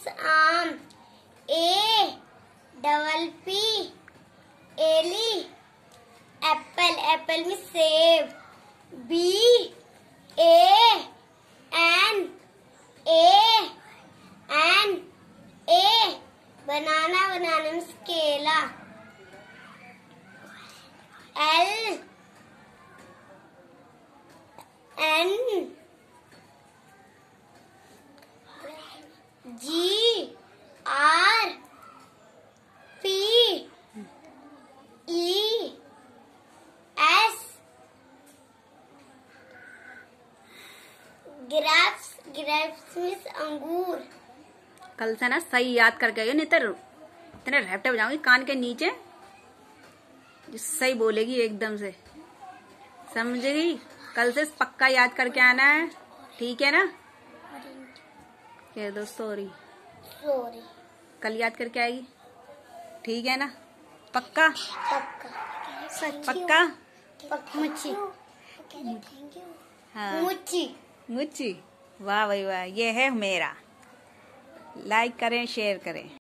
its arm. A double P Ellie apple apple में सेब B A N A N A बनाना बनाना में केला L N grapes grapes means अंगूर कल से ना सही याद करके आइयो नहीं तो इतने रेपटे बजाऊंगी कान के नीचे सही बोलेगी एकदम से समझेगी कल से पक्का याद करके आना है ठीक है ना कह दो सॉरी सॉरी कल याद करके आएगी ठीक है ना पक्का पक्का पक्का मुच्छी हाँ मुच्छी गुच्ची वाह भाई वाह ये है मेरा लाइक करें शेयर करें